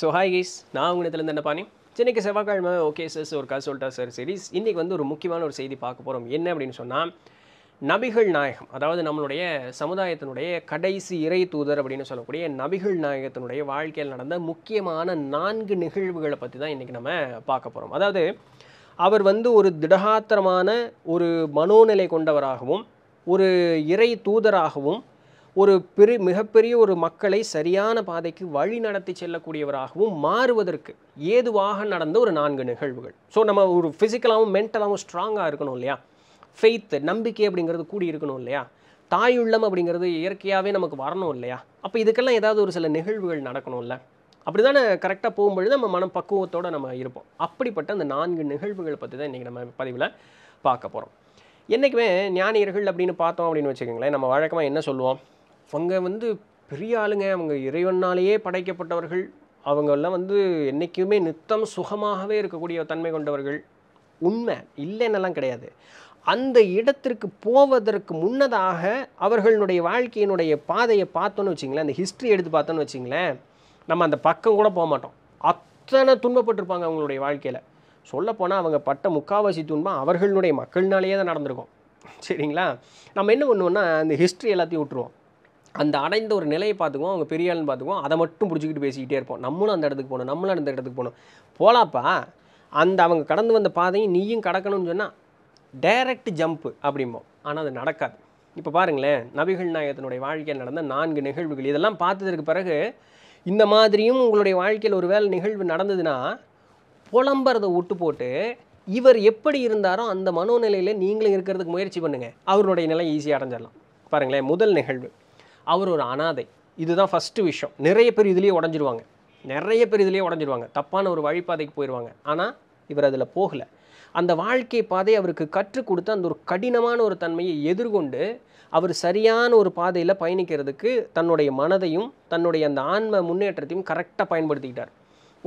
so hi keys நான் உங்களுக்கு என்ன பாணி சென்னைக்கு செவ்வாய்க்கிழமை ஓகே சார் ஒரு கதை சொல்லிட்டா சார் சரி இன்றைக்கி வந்து ஒரு முக்கியமான ஒரு செய்தி பார்க்க போகிறோம் என்ன அப்படின்னு சொன்னால் நபிகள் நாயகம் அதாவது நம்மளுடைய சமுதாயத்தினுடைய கடைசி இறை தூதர் அப்படின்னு சொல்லக்கூடிய நபிகள் நாயகத்தினுடைய வாழ்க்கையில் நடந்த முக்கியமான நான்கு நிகழ்வுகளை பற்றி தான் இன்றைக்கி நம்ம பார்க்க போகிறோம் அதாவது அவர் வந்து ஒரு திடகாத்திரமான ஒரு மனோநிலை கொண்டவராகவும் ஒரு இறை தூதராகவும் ஒரு பெரு மிகப்பெரிய ஒரு மக்களை சரியான பாதைக்கு வழி நடத்தி செல்லக்கூடியவராகவும் மாறுவதற்கு ஏதுவாக நடந்த ஒரு நான்கு நிகழ்வுகள் ஸோ நம்ம ஒரு ஃபிசிக்கலாகவும் மென்டலாகவும் ஸ்ட்ராங்காக இருக்கணும் இல்லையா ஃபெய்த்து நம்பிக்கை அப்படிங்கிறது கூடி இருக்கணும் இல்லையா தாயுள்ளம் அப்படிங்கிறது இயற்கையாகவே நமக்கு வரணும் இல்லையா அப்போ இதுக்கெல்லாம் ஏதாவது ஒரு சில நிகழ்வுகள் நடக்கணும்ல அப்படி தானே கரெக்டாக போகும்பொழுது நம்ம மன பக்குவத்தோடு நம்ம இருப்போம் அப்படிப்பட்ட அந்த நான்கு நிகழ்வுகளை பற்றி தான் இன்றைக்கி நம்ம பதிவில் பார்க்க போகிறோம் என்றைக்குமே ஞானியர்கள் அப்படின்னு பார்த்தோம் அப்படின்னு வச்சுக்கோங்களேன் நம்ம வழக்கமாக என்ன சொல்லுவோம் அவங்க வந்து பெரிய ஆளுங்க அவங்க இறைவனாலேயே படைக்கப்பட்டவர்கள் அவங்கெல்லாம் வந்து என்றைக்குமே நித்தம் சுகமாகவே இருக்கக்கூடிய தன்மை கொண்டவர்கள் உண்மை இல்லைன்னெல்லாம் கிடையாது அந்த இடத்திற்கு போவதற்கு முன்னதாக அவர்களுடைய வாழ்க்கையினுடைய பாதையை பார்த்தோன்னு வச்சிங்களேன் அந்த ஹிஸ்ட்ரி எடுத்து பார்த்தோன்னு வச்சிங்களேன் நம்ம அந்த பக்கம் கூட போக மாட்டோம் அத்தனை துன்பப்பட்டிருப்பாங்க அவங்களுடைய வாழ்க்கையில் சொல்லப்போனால் அவங்க பட்ட முக்காவாசி துன்பம் அவர்களுடைய மக்கள்னாலேயே தான் நடந்திருக்கும் சரிங்களா நம்ம என்ன பண்ணுவோம்னா அந்த ஹிஸ்ட்ரி எல்லாத்தையும் விட்டுருவோம் அந்த அடைந்த ஒரு நிலையை பார்த்துக்குவோம் அவங்க பெரிய ஆள்னு பார்த்துக்குவோம் அதை மட்டும் பிடிச்சிக்கிட்டு பேசிக்கிட்டே இருப்போம் நம்மளும் அந்த இடத்துக்கு போகணும் நம்மளும் அந்த இடத்துக்கு போகணும் போகலாப்பா அந்த அவங்க கடந்து வந்த பாதையும் நீயும் கடக்கணும்னு சொன்னால் டைரக்ட் ஜம்ப்பு அப்படிம்போம் ஆனால் அது நடக்காது இப்போ பாருங்களேன் நபிகள் நாயகத்தினுடைய வாழ்க்கையில் நடந்த நான்கு நிகழ்வுகள் இதெல்லாம் பார்த்ததற்கு பிறகு இந்த மாதிரியும் உங்களுடைய வாழ்க்கையில் ஒரு வேலை நிகழ்வு நடந்ததுன்னா புலம்புறதை விட்டு போட்டு இவர் எப்படி இருந்தாரோ அந்த மனோநிலையில் நீங்களும் இருக்கிறதுக்கு முயற்சி பண்ணுங்கள் அவருடைய நிலை ஈஸியாக அடைஞ்சிடலாம் பாருங்களேன் முதல் நிகழ்வு அவர் ஒரு அனாதை இதுதான் ஃபஸ்ட்டு விஷயம் நிறைய பேர் இதுலேயே உடஞ்சிருவாங்க நிறைய பேர் இதுலேயே உடஞ்சிருவாங்க தப்பான ஒரு வழிபாதைக்கு போயிடுவாங்க ஆனால் இவர் அதில் போகலை அந்த வாழ்க்கை பாதை அவருக்கு கற்றுக் கொடுத்து அந்த ஒரு கடினமான ஒரு தன்மையை எதிர்கொண்டு அவர் சரியான ஒரு பாதையில் பயணிக்கிறதுக்கு தன்னுடைய மனதையும் தன்னுடைய அந்த ஆன்ம முன்னேற்றத்தையும் கரெக்டாக பயன்படுத்திக்கிட்டார்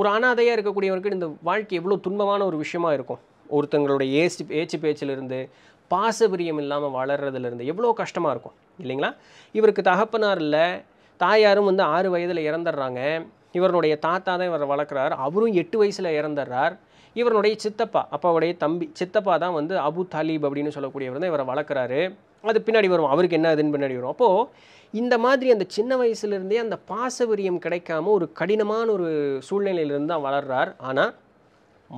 ஒரு அனாதையாக இருக்கக்கூடியவருக்கு இந்த வாழ்க்கை எவ்வளோ துன்பமான ஒரு விஷயமா இருக்கும் ஒருத்தங்களுடைய ஏசி ஏச்சு பேச்சிலிருந்து பாசபிரியம் இல்லாமல் வளர்கிறதுலேருந்து எவ்வளோ கஷ்டமாக இருக்கும் இல்லைங்களா இவருக்கு தகப்பனார் இல்லை தாயாரும் வந்து ஆறு வயதில் இறந்துடுறாங்க இவருடைய தாத்தா தான் இவரை வளர்க்குறாரு அவரும் எட்டு வயசில் இறந்துடுறார் இவருடைய சித்தப்பா அப்பாவுடைய தம்பி சித்தப்பா தான் வந்து அபு தாலிப் அப்படின்னு சொல்லக்கூடியவர் தான் இவரை வளர்க்குறாரு அது பின்னாடி வரும் அவருக்கு என்ன அதுன்னு பின்னாடி வரும் அப்போது இந்த மாதிரி அந்த சின்ன வயசுலேருந்தே அந்த பாசவிரியம் கிடைக்காம ஒரு கடினமான ஒரு சூழ்நிலையிலிருந்து தான் வளர்றார் ஆனால்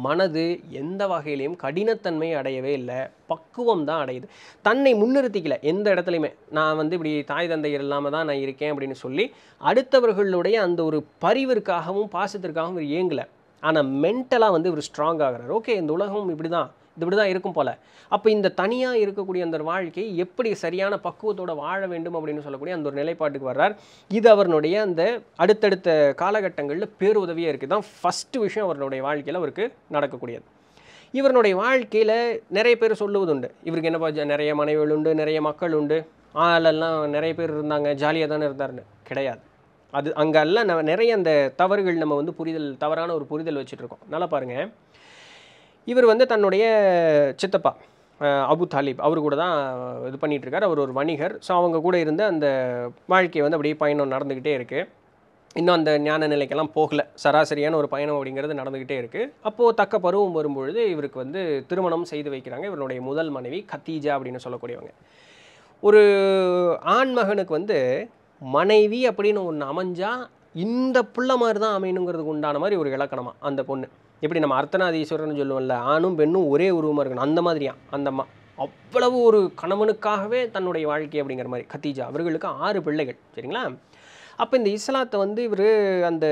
மனது எந்த வகையிலையும் கடினத்தன்மை அடையவே இல்லை பக்குவம் தான் அடையுது தன்னை முன்னிறுத்திக்கல எந்த இடத்துலையுமே நான் வந்து இப்படி தாய் தந்தை இல்லாமல் தான் நான் இருக்கேன் அப்படின்னு சொல்லி அடுத்தவர்களுடைய அந்த ஒரு பரிவிற்காகவும் பாசத்திற்காகவும் இவர் இயங்கலை ஆனால் மென்டலாக வந்து இவர் ஸ்ட்ராங் ஆகிறார் ஓகே இந்த உலகம் இப்படி தான் இது இப்படி தான் இருக்கும் போல் அப்போ இந்த தனியாக இருக்கக்கூடிய அந்த வாழ்க்கை எப்படி சரியான பக்குவத்தோட வாழ வேண்டும் அப்படின்னு சொல்லக்கூடிய அந்த ஒரு நிலைப்பாட்டுக்கு வர்றார் இது அவருடைய அந்த அடுத்தடுத்த காலகட்டங்களில் பேருதவியாக இருக்குது தான் ஃபஸ்ட்டு விஷயம் அவருடைய வாழ்க்கையில் அவருக்கு நடக்கக்கூடியது இவருடைய வாழ்க்கையில் நிறைய பேர் சொல்லுவது உண்டு இவருக்கு என்னப்பா நிறைய மனைவிகள் உண்டு நிறைய மக்கள் உண்டு ஆளெல்லாம் நிறைய பேர் இருந்தாங்க ஜாலியாக தானே இருந்தார்னு கிடையாது அது அங்கெல்லாம் நிறைய அந்த தவறுகள் நம்ம வந்து புரிதல் தவறான ஒரு புரிதல் வச்சுட்ருக்கோம் நல்லா பாருங்கள் இவர் வந்து தன்னுடைய சித்தப்பா அபு தாலிப் அவர் கூட தான் இது பண்ணிகிட்ருக்கார் அவர் ஒரு வணிகர் ஸோ அவங்க கூட இருந்து அந்த வாழ்க்கை வந்து அப்படியே பயணம் நடந்துக்கிட்டே இருக்குது இன்னும் அந்த ஞான நிலைக்கெல்லாம் போகலை சராசரியான ஒரு பயணம் அப்படிங்கிறது நடந்துக்கிட்டே இருக்குது அப்போது தக்க பருவம் வரும்பொழுது இவருக்கு வந்து திருமணம் செய்து வைக்கிறாங்க இவருடைய முதல் மனைவி கத்தீஜா அப்படின்னு சொல்லக்கூடியவங்க ஒரு ஆண் மகனுக்கு வந்து மனைவி அப்படின்னு ஒன்று அமைஞ்சால் இந்த புள்ள மாதிரி தான் அமையணுங்கிறதுக்கு உண்டான மாதிரி ஒரு இலக்கணமாக அந்த பொண்ணு எப்படி நம்ம அர்த்தநாதீஸ்வரர்னு சொல்லுவோம்ல ஆணும் பெண்ணும் ஒரே உருவமாக இருக்கணும் அந்த மாதிரியா அந்த அம்மா அவ்வளவு ஒரு கணவனுக்காகவே தன்னுடைய வாழ்க்கை அப்படிங்கிற மாதிரி கத்தீஜா அவர்களுக்கு ஆறு பிள்ளைகள் சரிங்களா அப்போ இந்த இஸ்லாத்தை வந்து இவர் அந்த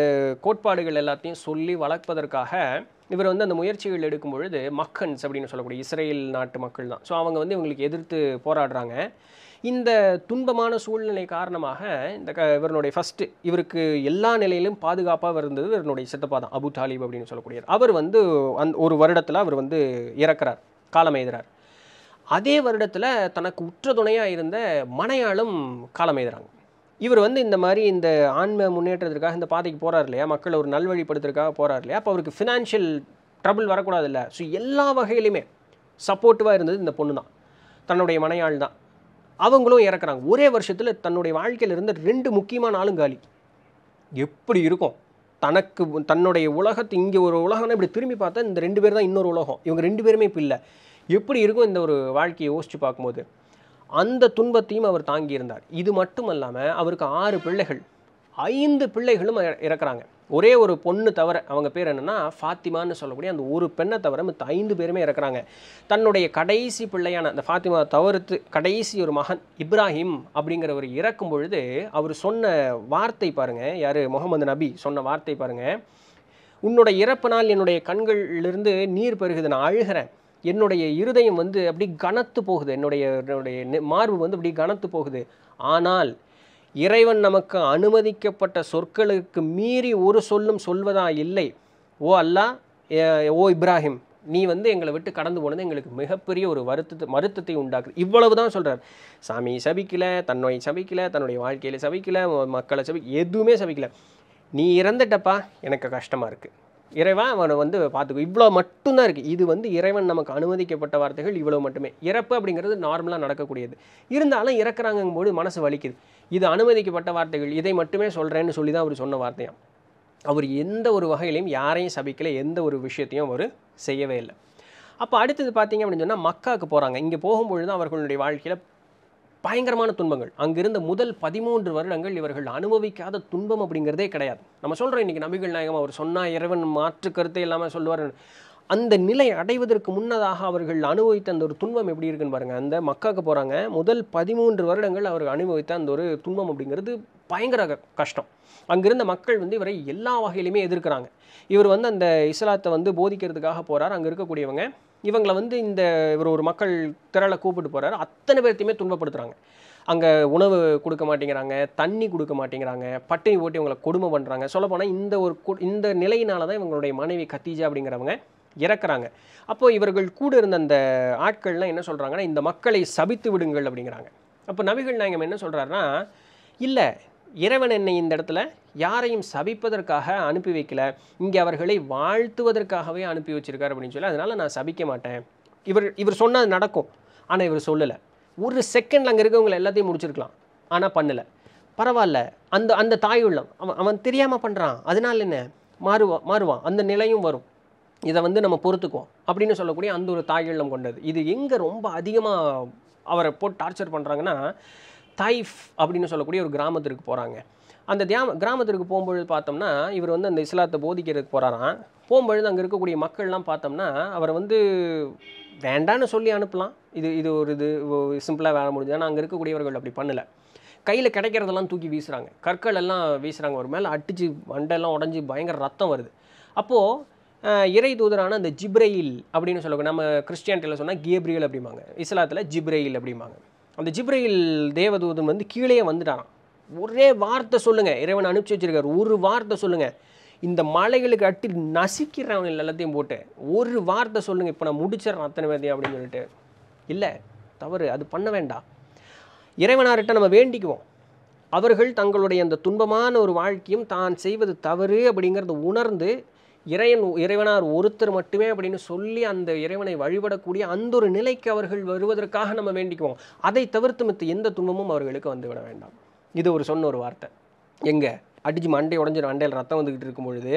கோட்பாடுகள் எல்லாத்தையும் சொல்லி வளர்ப்பதற்காக இவர் வந்து அந்த முயற்சிகள் எடுக்கும் பொழுது மக்கன்ஸ் அப்படின்னு சொல்லக்கூடிய இஸ்ரேல் நாட்டு மக்கள் தான் ஸோ அவங்க வந்து இவங்களுக்கு எதிர்த்து போராடுறாங்க இந்த துன்பமான சூழ்நிலை காரணமாக இந்த க இவருடைய ஃபஸ்ட்டு இவருக்கு எல்லா நிலையிலும் பாதுகாப்பாக இருந்தது இவருடைய சித்தப்பா தான் அபு தாலிப் அப்படின்னு சொல்லக்கூடியவர் அவர் வந்து அந் ஒரு வருடத்தில் அவர் வந்து இறக்கிறார் காலம் அதே வருடத்தில் தனக்கு உற்ற துணையாக இருந்த மனையாளும் காலம் இவர் வந்து இந்த மாதிரி இந்த ஆன்ம முன்னேற்றத்திற்காக இந்த பாதைக்கு போகிறார் இல்லையா மக்களை ஒரு நல்வழிப்படுத்துறதுக்காக போகிறார் இல்லையா அப்போ அவருக்கு ஃபினான்ஷியல் ட்ரபிள் வரக்கூடாது இல்லை ஸோ எல்லா வகையிலுமே சப்போர்ட்டிவாக இருந்தது இந்த பொண்ணு தான் தன்னுடைய மனையாள் தான் அவங்களும் இறக்குறாங்க ஒரே வருஷத்தில் தன்னுடைய வாழ்க்கையில் இருந்த ரெண்டு முக்கியமான ஆளும் காலி எப்படி இருக்கும் தனக்கு தன்னுடைய உலகத்தை இங்கே ஒரு உலகம்னா இப்படி திரும்பி பார்த்தா இந்த ரெண்டு பேர் தான் இன்னொரு உலகம் இவங்க ரெண்டு பேருமே இப்போ இல்லை எப்படி இருக்கும் இந்த ஒரு வாழ்க்கையை யோசித்து பார்க்கும்போது அந்த துன்பத்தையும் அவர் தாங்கியிருந்தார் இது மட்டும் அல்லாமல் அவருக்கு ஆறு பிள்ளைகள் ஐந்து பிள்ளைகளும் இறக்குறாங்க ஒரே ஒரு பொண்ணு தவிர அவங்க பேர் என்னென்னா ஃபாத்திமான்னு சொல்லக்கூடிய அந்த ஒரு பெண்ணை தவிர மத்த ஐந்து பேருமே இறக்குறாங்க தன்னுடைய கடைசி பிள்ளையான அந்த ஃபாத்திமா தவறுத்து கடைசி ஒரு மகன் இப்ராஹிம் அப்படிங்கிறவர் இறக்கும் பொழுது அவர் சொன்ன வார்த்தை பாருங்கள் யார் முகமது நபி சொன்ன வார்த்தை பாருங்கள் உன்னோட இறப்பினால் என்னுடைய கண்களிலிருந்து நீர் பெருகுது நான் அழுகிறேன் என்னுடைய இருதயம் வந்து அப்படி கனத்து போகுது என்னுடைய என்னுடைய மார்பு வந்து அப்படி கனத்து போகுது ஆனால் இறைவன் நமக்கு அனுமதிக்கப்பட்ட சொற்களுக்கு மீறி ஒரு சொல்லும் சொல்வதா இல்லை ஓ அல்லா ஓ இப்ராஹிம் நீ வந்து எங்களை விட்டு கடந்து போனது எங்களுக்கு மிகப்பெரிய ஒரு வருத்தத்தை மருத்தத்தை உண்டாக்குது இவ்வளவு தான் சொல்கிறார் சாமி சபிக்கலை தன்னோய் சபிக்கலை தன்னுடைய வாழ்க்கையில் சபிக்கலை மக்களை சபி எதுவுமே சபிக்கலை நீ இறந்துட்டப்பா எனக்கு கஷ்டமாக இருக்குது இறைவன் அவனை வந்து பார்த்துக்கும் இவ்வளோ மட்டும்தான் இருக்குது இது வந்து இறைவன் நமக்கு அனுமதிக்கப்பட்ட வார்த்தைகள் இவ்வளோ மட்டுமே இறப்பு அப்படிங்கிறது நார்மலாக நடக்கக்கூடியது இருந்தாலும் இறக்குறாங்கும் போது மனசு வலிக்குது இது அனுமதிக்கப்பட்ட வார்த்தைகள் இதை மட்டுமே சொல்கிறேன்னு சொல்லி தான் அவர் சொன்ன வார்த்தையாக அவர் எந்த ஒரு வகையிலையும் யாரையும் சபிக்கலை எந்த ஒரு விஷயத்தையும் அவர் செய்யவே இல்லை அப்போ அடுத்தது பார்த்தீங்க அப்படின்னு சொன்னால் மக்காவுக்கு போகிறாங்க இங்கே போகும்பொழுது தான் அவர்களுடைய வாழ்க்கையில் பயங்கரமான துன்பங்கள் அங்கிருந்த முதல் பதிமூன்று வருடங்கள் இவர்கள் அனுபவிக்காத துன்பம் அப்படிங்கிறதே கிடையாது நம்ம சொல்கிறோம் இன்றைக்கி நபிகள் நாயகம் அவர் சொன்னால் இறைவன் மாற்று கருத்தை இல்லாமல் சொல்லுவார் அந்த நிலை அடைவதற்கு முன்னதாக அவர்கள் அனுபவித்த அந்த ஒரு துன்பம் எப்படி இருக்குன்னு பாருங்கள் அந்த மக்காவுக்கு போகிறாங்க முதல் பதிமூன்று வருடங்கள் அவர்கள் அனுபவித்த அந்த ஒரு துன்பம் அப்படிங்கிறது பயங்கர கஷ்டம் அங்கிருந்த மக்கள் வந்து இவரை எல்லா வகையிலுமே எதிர்க்கிறாங்க இவர் வந்து அந்த இஸ்லாத்தை வந்து போதிக்கிறதுக்காக போகிறார் அங்கே இருக்கக்கூடியவங்க இவங்களை வந்து இந்த இவர் ஒரு மக்கள் திரளை கூப்பிட்டு போகிறாரு அத்தனை பேர்த்தையுமே துன்பப்படுத்துகிறாங்க அங்கே உணவு கொடுக்க மாட்டேங்கிறாங்க தண்ணி கொடுக்க மாட்டேங்கிறாங்க பட்டினி ஓட்டி இவங்களை கொடுமை பண்ணுறாங்க சொல்லப்போனால் இந்த ஒரு இந்த நிலையினால தான் இவங்களுடைய மனைவி கத்தீஜா அப்படிங்கிறவங்க இறக்குறாங்க அப்போது இவர்கள் கூட இருந்த அந்த ஆட்கள்லாம் என்ன சொல்கிறாங்கன்னா இந்த மக்களை சபித்து விடுங்கள் அப்படிங்கிறாங்க அப்போ நபிகள் நாயகம் என்ன சொல்கிறாருன்னா இல்லை இறைவன் என்னை இந்த இடத்துல யாரையும் சபிப்பதற்காக அனுப்பி வைக்கல இங்கே அவர்களை வாழ்த்துவதற்காகவே அனுப்பி வச்சுருக்கார் அப்படின்னு சொல்லி அதனால் நான் சபிக்க மாட்டேன் இவர் இவர் சொன்னால் நடக்கும் ஆனால் இவர் சொல்லலை ஒரு செகண்டில் அங்கே இருக்கவங்களை எல்லாத்தையும் முடிச்சிருக்கலாம் ஆனால் பண்ணலை பரவாயில்ல அந்த அந்த தாய் உள்ளம் அவன் அவன் தெரியாமல் பண்ணுறான் அதனால் என்ன மாறுவான் மாறுவான் அந்த நிலையும் வரும் இதை வந்து நம்ம பொறுத்துக்குவோம் அப்படின்னு சொல்லக்கூடிய அந்த ஒரு தாய் உள்ளம் கொண்டது இது எங்கே ரொம்ப அதிகமாக அவரை போட்டு டார்ச்சர் பண்ணுறாங்கன்னா தைஃப் அப்படின்னு சொல்லக்கூடிய ஒரு கிராமத்திற்கு போகிறாங்க அந்த தியா கிராமத்திற்கு போகும்பொழுது பார்த்தோம்னா இவர் வந்து அந்த இஸ்லாத்தை போதிக்கிறதுக்கு போகிறாராம் போகும்பொழுது அங்கே இருக்கக்கூடிய மக்கள்லாம் பார்த்தோம்னா அவரை வந்து வேண்டான்னு சொல்லி அனுப்பலாம் இது இது ஒரு இது சிம்பிளாக வேலை முடிஞ்சு ஆனால் அங்கே இருக்கக்கூடியவர்கள் அப்படி பண்ணலை கையில் கிடைக்கிறதெல்லாம் தூக்கி வீசுகிறாங்க கற்கள் எல்லாம் வீசுகிறாங்க ஒரு மேலே அடித்து வண்டெல்லாம் உடஞ்சி பயங்கர ரத்தம் வருது அப்போது இறை தூதரான அந்த ஜிப்ரையில் அப்படின்னு சொல்லக்கூடிய நம்ம கிறிஸ்டியானிட்டியில் சொன்னால் கேப்ரியல் அப்படிம்பாங்க இஸ்லாத்தில் ஜிப்ரையில் அப்படிம்பாங்க அந்த ஜிப்ரையில் தேவதூதன் வந்து கீழே வந்துட்டாரான் ஒரே வார்த்தை சொல்லுங்கள் இறைவன் அனுப்பிச்சி வச்சிருக்காரு ஒரு வார்த்தை சொல்லுங்கள் இந்த மலைகளுக்கு அட்டி நசிக்கிறவங்க எல்லாத்தையும் போட்டு ஒரு வார்த்தை சொல்லுங்கள் இப்போ நான் முடிச்சிடறேன் அத்தனை பேர்த்தையும் அப்படின்னு சொல்லிட்டு இல்லை தவறு அது பண்ண வேண்டாம் இறைவனார்கிட்ட நம்ம வேண்டிக்குவோம் அவர்கள் தங்களுடைய அந்த துன்பமான ஒரு வாழ்க்கையும் தான் செய்வது தவறு அப்படிங்கிறத உணர்ந்து இறைவன் இறைவனார் ஒருத்தர் மட்டுமே அப்படின்னு சொல்லி அந்த இறைவனை வழிபடக்கூடிய அந்த ஒரு நிலைக்கு அவர்கள் வருவதற்காக நம்ம வேண்டிக்குவோம் அதை தவிர்த்து மித்து எந்த துன்பமும் அவர்களுக்கு வந்துவிட வேண்டாம் இது ஒரு சொன்ன ஒரு வார்த்தை எங்கே அடிச்சு மண்டை உடஞ்சிடும் மண்டையில் ரத்தம் வந்துக்கிட்டு இருக்கும் பொழுது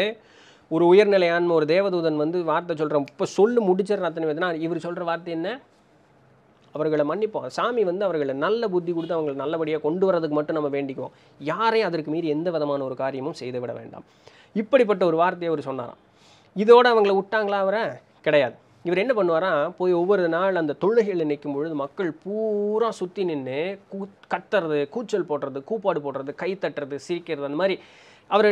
ஒரு உயர்நிலையான ஒரு தேவதூதன் வந்து வார்த்தை சொல்கிறேன் இப்போ சொல்லு முடிச்சிடற அத்தனை வேதனா இவர் சொல்கிற வார்த்தை என்ன அவர்களை மன்னிப்போம் சாமி வந்து அவர்களை நல்ல புத்தி கொடுத்து அவங்களை நல்லபடியாக கொண்டு வரதுக்கு மட்டும் நம்ம வேண்டிக்குவோம் யாரையும் அதற்கு மீறி எந்த விதமான ஒரு காரியமும் செய்து விட வேண்டாம் இப்படிப்பட்ட ஒரு வார்த்தையை அவர் சொன்னாராம் இதோடு அவங்கள விட்டாங்களா அவரை கிடையாது இவர் என்ன பண்ணுவாராம் போய் ஒவ்வொரு நாள் அந்த தொழுகையில் நிற்கும் பொழுது மக்கள் பூரா சுற்றி நின்று கூ கத்துறது கூச்சல் போடுறது கூப்பாடு போடுறது கை தட்டுறது சிரிக்கிறது அந்த மாதிரி அவர்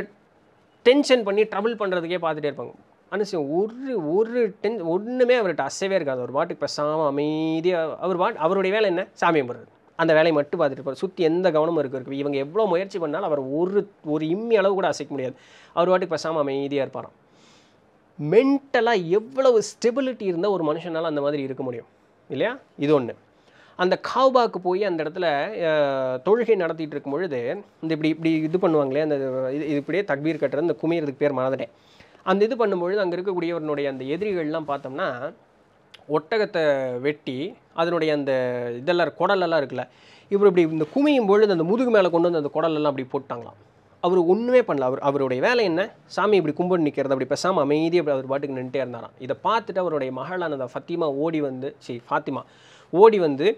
டென்ஷன் பண்ணி ட்ரபிள் பண்ணுறதுக்கே பார்த்துட்டே இருப்பாங்க அனுசியம் ஒரு ஒரு டென் ஒன்றுமே அவர்கிட்ட அசைவே இருக்காது அவர் பாட்டுக்கு பேசாமல் அமைதியாக அவர் பாட்டு அவருடைய வேலை என்ன சாமி போடுறது அந்த வேலையை மட்டும் பார்த்துட்டு இருப்பார் சுற்றி எந்த கவனமும் இருக்கு இவங்க எவ்வளோ முயற்சி பண்ணாலும் அவர் ஒரு ஒரு இம்மி அளவு கூட அசைக்க முடியாது அவர் வாட்டுக்கு பேசாமல் அமைதியாக இருப்பாராம் மென்டலாக எவ்வளவு ஸ்டெபிலிட்டி இருந்தால் ஒரு மனுஷனால் அந்த மாதிரி இருக்க முடியும் இல்லையா இது ஒன்று அந்த காவ்பாக்கு போய் அந்த இடத்துல தொழுகை நடத்திட்டு இருக்கும் பொழுது இந்த இப்படி இப்படி இது பண்ணுவாங்களே அந்த இது இப்படியே தக்பீர் கட்டுறது இந்த குமீரதுக்கு பேர் மாதிரி அந்த இது பண்ணும்பொழுது அங்கே இருக்கக்கூடியவனுடைய அந்த எதிரிகள்லாம் பார்த்தோம்னா ஒட்டகத்தை வெட்டி அதனுடைய அந்த இதெல்லாம் குடலெல்லாம் இருக்குல்ல இவர் இப்படி இந்த குமியும் பொழுது அந்த முதுகு மேலே கொண்டு வந்து அந்த குடலெல்லாம் அப்படி போட்டாங்களாம் அவர் ஒன்றுமே பண்ணல அவர் அவருடைய வேலை என்ன சாமி இப்படி கும்பிட்டு நிற்கிறது அப்படி பேசாமல் அமைதி அப்படி அவர் பாட்டுக்கு நின்றுட்டே இருந்தாராம் இதை பார்த்துட்டு அவருடைய அந்த ஃபத்திமா ஓடி வந்து சரி ஃபாத்திமா ஓடி வந்து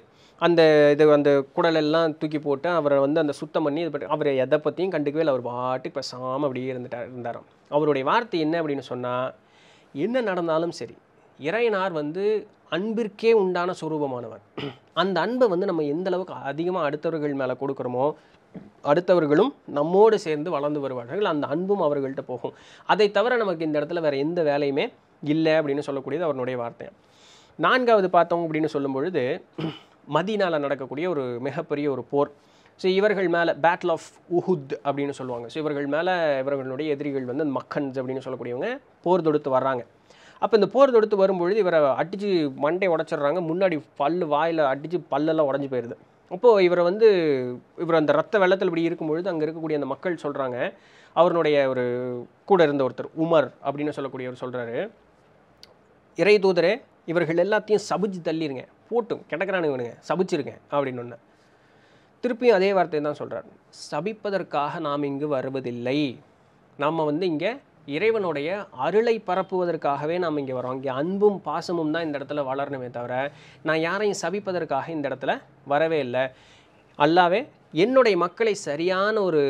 அந்த இது அந்த குடலெல்லாம் தூக்கி போட்டு அவரை வந்து அந்த சுத்தம் பண்ணி இது பற்றி அவரை எதை பற்றியும் கண்டுக்கவே இல்லை அவர் பாட்டுக்கு பேசாமல் அப்படியே இருந்துட்டார் இருந்தாராம் அவருடைய வார்த்தை என்ன அப்படின்னு சொன்னால் என்ன நடந்தாலும் சரி இறையனார் வந்து அன்பிற்கே உண்டான சுரூபமானவர் அந்த அன்பை வந்து நம்ம எந்த அளவுக்கு அதிகமாக அடுத்தவர்கள் மேலே கொடுக்குறோமோ அடுத்தவர்களும் நம்மோடு சேர்ந்து வளர்ந்து வருவார்கள் அந்த அன்பும் அவர்கள்ட்ட போகும் அதை தவிர நமக்கு இந்த இடத்துல வேறு எந்த வேலையுமே இல்லை அப்படின்னு சொல்லக்கூடியது அவருடைய வார்த்தை நான்காவது பார்த்தோம் அப்படின்னு சொல்லும் பொழுது மதினால் நடக்கக்கூடிய ஒரு மிகப்பெரிய ஒரு போர் ஸோ இவர்கள் மேலே பேட்டில் ஆஃப் உஹுத் அப்படின்னு சொல்லுவாங்க ஸோ இவர்கள் மேலே இவர்களுடைய எதிரிகள் வந்து மக்கன்ஸ் அப்படின்னு சொல்லக்கூடியவங்க போர் தொடுத்து வர்றாங்க அப்போ இந்த போர் தொடுத்து வரும்பொழுது இவரை அடித்து மண்டை உடச்சிடுறாங்க முன்னாடி பல் வாயில் அடித்து பல்லெல்லாம் உடஞ்சி போயிடுது அப்போது இவரை வந்து இவர் அந்த ரத்த வெள்ளத்தில் இப்படி இருக்கும்பொழுது அங்கே இருக்கக்கூடிய அந்த மக்கள் சொல்கிறாங்க அவருடைய ஒரு கூட இருந்த ஒருத்தர் உமர் அப்படின்னு சொல்லக்கூடியவர் சொல்கிறாரு இறை தூதரே இவர்கள் எல்லாத்தையும் சபிச்சு தள்ளிடுங்க போட்டும் கிடக்கிறானு சபிச்சிருங்க அப்படின்னு ஒன்று திருப்பியும் அதே வார்த்தையை தான் சொல்கிறார் சபிப்பதற்காக நாம் இங்கு வருவதில்லை நம்ம வந்து இங்கே இறைவனுடைய அருளை பரப்புவதற்காகவே நாம் இங்கே வரோம் இங்கே அன்பும் பாசமும் தான் இந்த இடத்துல வளரணுமே தவிர நான் யாரையும் சபிப்பதற்காக இந்த இடத்துல வரவே இல்லை அல்லாவே என்னுடைய மக்களை சரியான ஒரு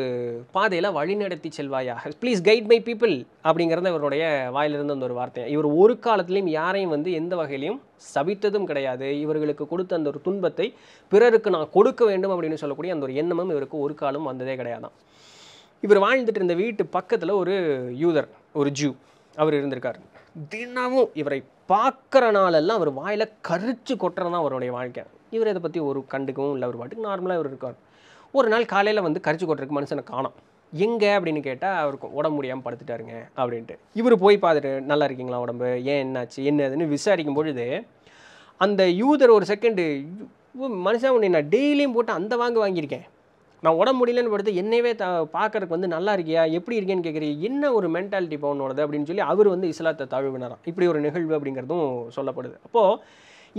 பாதையில் வழிநடத்தி செல்வாயாக ப்ளீஸ் கைட் மை பீப்புள் அப்படிங்கிறத இவருடைய வாயிலிருந்து அந்த ஒரு வார்த்தை இவர் ஒரு காலத்துலேயும் யாரையும் வந்து எந்த வகையிலையும் சபித்ததும் கிடையாது இவர்களுக்கு கொடுத்த அந்த ஒரு துன்பத்தை பிறருக்கு நான் கொடுக்க வேண்டும் அப்படின்னு சொல்லக்கூடிய அந்த ஒரு எண்ணமும் இவருக்கு ஒரு காலம் வந்ததே கிடையாதான் இவர் வாழ்ந்துட்டு இருந்த வீட்டு பக்கத்தில் ஒரு யூதர் ஒரு ஜூ அவர் இருந்திருக்கார் தினமும் இவரை பார்க்குற நாளெல்லாம் அவர் வாயில் கரிச்சு கொட்டுறது தான் அவருடைய வாழ்க்கை இவர் இதை பற்றி ஒரு கண்டுக்கவும் இல்லை ஒரு பாட்டுக்கு நார்மலாக இவர் இருக்கார் ஒரு நாள் காலையில் வந்து கரிச்சு கொட்டுறதுக்கு மனுஷனை காணும் எங்கே அப்படின்னு கேட்டால் அவருக்கு உடம்பு முடியாமல் படுத்துட்டாருங்க அப்படின்ட்டு இவர் போய் பார்த்துட்டு நல்லா இருக்கீங்களா உடம்பு ஏன் என்னாச்சு என்னதுன்னு விசாரிக்கும் பொழுது அந்த யூதர் ஒரு செகண்டு மனுஷன் உன்னை நான் டெய்லியும் போட்டு அந்த வாங்கு வாங்கியிருக்கேன் நான் உடம்பு முடியலன்னு படுத்து என்னையவே த பார்க்கறதுக்கு வந்து நல்லா இருக்கியா எப்படி இருக்கேன்னு கேட்குறீங்க என்ன ஒரு மென்டாலிட்டி பவுனோடது அப்படின்னு சொல்லி அவர் வந்து இஸ்லாத்தை தழுவினாராம் இப்படி ஒரு நிகழ்வு அப்படிங்கிறதும் சொல்லப்படுது அப்போது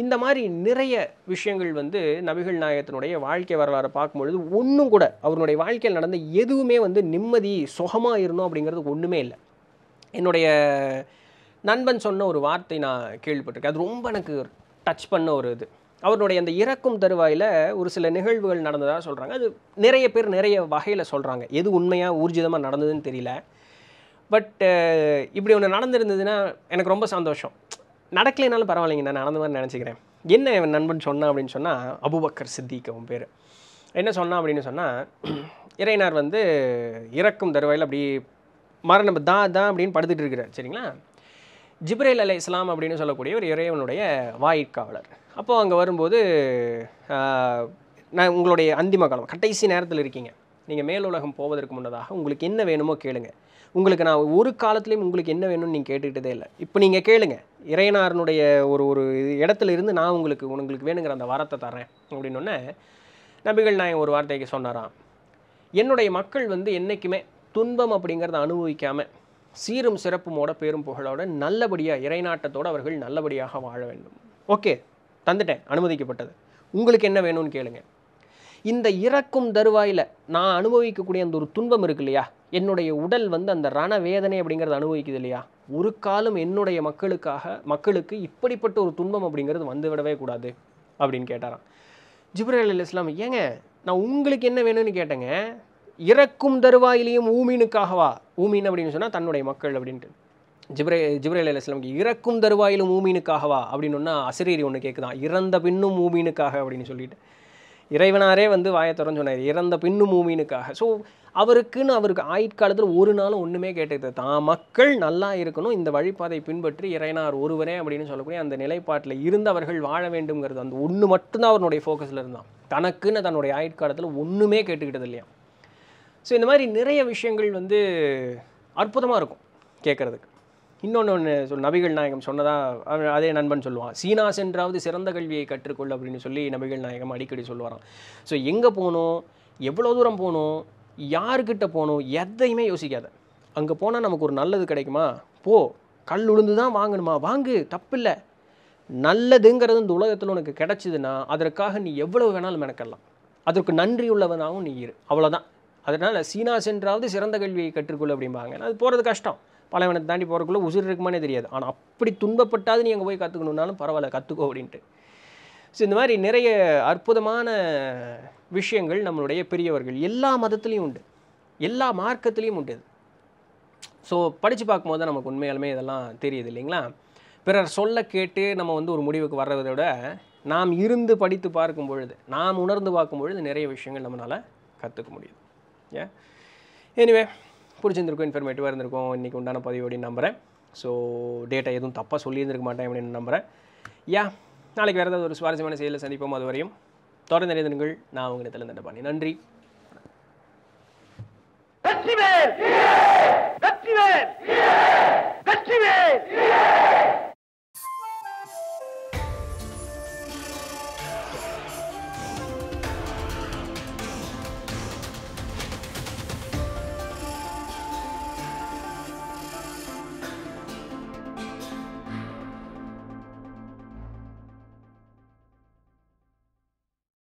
இந்த மாதிரி நிறைய விஷயங்கள் வந்து நபிகள் நாயகத்தினுடைய வாழ்க்கை வரலாறு பார்க்கும்பொழுது ஒன்றும் கூட அவருடைய வாழ்க்கையில் நடந்த எதுவுமே வந்து நிம்மதி சுகமாக இருந்தோம் அப்படிங்கிறது ஒன்றுமே இல்லை என்னுடைய நண்பன் சொன்ன ஒரு வார்த்தை நான் கேள்விப்பட்டிருக்கேன் அது ரொம்ப எனக்கு டச் பண்ண ஒரு இது அவருடைய அந்த இறக்கும் தருவாயில் ஒரு சில நிகழ்வுகள் நடந்ததாக சொல்கிறாங்க அது நிறைய பேர் நிறைய வகையில் சொல்கிறாங்க எது உண்மையாக ஊர்ஜிதமாக நடந்ததுன்னு தெரியல பட் இப்படி ஒன்று நடந்திருந்ததுன்னா எனக்கு ரொம்ப சந்தோஷம் நடக்கலைனாலும் பரவாயில்லைங்க நான் நடந்த மாதிரி நினச்சிக்கிறேன் என்ன என் நண்பன் சொன்னான் அப்படின்னு சொன்னால் அபுபக்கர் சித்திக் அவன் பேர் என்ன சொன்னான் அப்படின்னு சொன்னால் இறையினார் வந்து இறக்கும் தருவாயில் அப்படி மரணம் தான் தான் அப்படின்னு படுத்துட்டு இருக்கிறார் சரிங்களா ஜிப்ரேல் அலை இஸ்லாம் அப்படின்னு சொல்லக்கூடிய ஒரு இறைவனுடைய வாயிற்காவலர் அப்போது அங்கே வரும்போது நான் உங்களுடைய அந்திம காலம் கடைசி நேரத்தில் இருக்கீங்க நீங்கள் மேலுலகம் போவதற்கு முன்னதாக உங்களுக்கு என்ன வேணுமோ கேளுங்க உங்களுக்கு நான் ஒரு காலத்துலேயும் உங்களுக்கு என்ன வேணும்னு நீங்கள் கேட்டுக்கிட்டதே இல்லை இப்போ நீங்கள் கேளுங்க இறையனாரனுடைய ஒரு ஒரு இடத்துல இருந்து நான் உங்களுக்கு உங்களுக்கு வேணுங்கிற அந்த வாரத்தை தரேன் அப்படின்னொன்னே நபிகள் நான் ஒரு வார்த்தைக்கு சொன்னாராம் என்னுடைய மக்கள் வந்து என்றைக்குமே துன்பம் அப்படிங்கிறத அனுபவிக்காமல் சீரும் சிறப்புமோட பேரும் புகழோட நல்லபடியாக இறைநாட்டத்தோடு அவர்கள் நல்லபடியாக வாழ வேண்டும் ஓகே தந்துட்டேன் அனுமதிக்கப்பட்டது உங்களுக்கு என்ன வேணும்னு கேளுங்க இந்த இறக்கும் தருவாயில் நான் அனுபவிக்கக்கூடிய அந்த ஒரு துன்பம் இருக்கு இல்லையா என்னுடைய உடல் வந்து அந்த ரண வேதனை அனுபவிக்குது இல்லையா ஒரு காலம் என்னுடைய மக்களுக்காக மக்களுக்கு இப்படிப்பட்ட ஒரு துன்பம் அப்படிங்கிறது வந்துவிடவே கூடாது அப்படின்னு கேட்டாராம் ஜிப்ரல் அலி இஸ்லாம் ஏங்க நான் உங்களுக்கு என்ன வேணும்னு கேட்டேங்க இறக்கும் தருவாயிலையும் ஊமீனுக்காகவா ஊமீன் அப்படின்னு சொன்னால் தன்னுடைய மக்கள் அப்படின்ட்டு ஜிப்ரே ஜிப்ரேல் அலிஸ்லாமுக்கு இறக்கும் தருவாயிலும் ஊமீனுக்காகவா அப்படின்னா அசிரீரி ஒன்று கேட்குதான் இறந்த பின்னும் ஊமீனுக்காக அப்படின்னு சொல்லிட்டு இறைவனாரே வந்து வாயத்தரம் சொன்னார் இறந்த பின்னும் ஊமீனுக்காக ஸோ அவருக்குன்னு அவருக்கு ஆயுட்காலத்தில் ஒரு நாளும் ஒன்றுமே கேட்டுக்கிறது தான் மக்கள் நல்லா இருக்கணும் இந்த வழிபாதை பின்பற்றி இறைனார் ஒருவரே அப்படின்னு சொல்லக்கூடிய அந்த நிலைப்பாட்டில் இருந்து அவர்கள் வாழ வேண்டுங்கிறது அந்த ஒன்று மட்டும்தான் அவருடைய ஃபோக்கஸில் இருந்தான் தனக்குன்னு தன்னுடைய ஆயுட்காலத்தில் ஒன்றுமே கேட்டுக்கிட்டது இல்லையா ஸோ இந்த மாதிரி நிறைய விஷயங்கள் வந்து அற்புதமாக இருக்கும் கேட்குறதுக்கு இன்னொன்று ஒன்று சொல் நபிகள் நாயகம் சொன்னதாக அதே நண்பன் சொல்லுவான் சீனா சென்றாவது சிறந்த கல்வியை கற்றுக்கொள் அப்படின்னு சொல்லி நபிகள் நாயகம் அடிக்கடி சொல்லுவாராம் ஸோ எங்கே போகணும் எவ்வளோ தூரம் போகணும் யாருக்கிட்ட போகணும் எதையுமே யோசிக்காத அங்கே போனால் நமக்கு ஒரு நல்லது கிடைக்குமா போ கல் உளுந்து தான் வாங்கணுமா வாங்கு தப்பில்லை நல்லதுங்கிறது இந்த உலகத்தில் உனக்கு கிடைச்சிதுன்னா அதற்காக நீ எவ்வளவு வேணாலும் மெனக்கெல்லாம் அதற்கு நன்றி உள்ளவனாகவும் நீ இரு அவ்வளோதான் அதனால் சீனா சென்றாவது சிறந்த கல்வியை கற்றுக்கொள்ள அப்படிம்பாங்க அது போகிறது கஷ்டம் பலவனத்தை தாண்டி போகிறக்குள்ளே உசுர் இருக்குமானே தெரியாது ஆனால் அப்படி துன்பப்பட்டாது நீ அங்கே போய் கற்றுக்கணுன்னாலும் பரவாயில்ல கற்றுக்கோ அப்படின்ட்டு ஸோ இந்த மாதிரி நிறைய அற்புதமான விஷயங்கள் நம்மளுடைய பெரியவர்கள் எல்லா மதத்துலேயும் உண்டு எல்லா மார்க்கத்துலேயும் உண்டு ஸோ படித்து பார்க்கும்போது தான் நமக்கு உண்மையாலுமே இதெல்லாம் தெரியுது இல்லைங்களா பிறர் சொல்ல கேட்டு நம்ம வந்து ஒரு முடிவுக்கு வர்றதை விட நாம் இருந்து படித்து பார்க்கும் பொழுது நாம் உணர்ந்து பார்க்கும் பொழுது நிறைய விஷயங்கள் நம்மளால் கற்றுக்க முடியுது ஏன் எனிவே பிடிச்சிருந்துருக்கும் இன்ஃபர்மேட்டிவாக இருந்திருக்கும் இன்றைக்கி உண்டான பதிவு அப்படின்னு நம்புகிறேன் ஸோ டேட்டா எதுவும் தப்பாக சொல்லியிருந்திருக்க மாட்டேன் அப்படின்னு நம்புகிறேன் யா நாளைக்கு வேறு ஏதாவது ஒரு சுவாரஸ்யமான செயலில் சந்திப்போம் அது வரையும் தொடர்ந்து நினைந்தங்கள் நான் உங்களிடத்தில் நன்றி நன்றி வெற்றிவேல் வெற்றிவேல் வெற்றிவேல்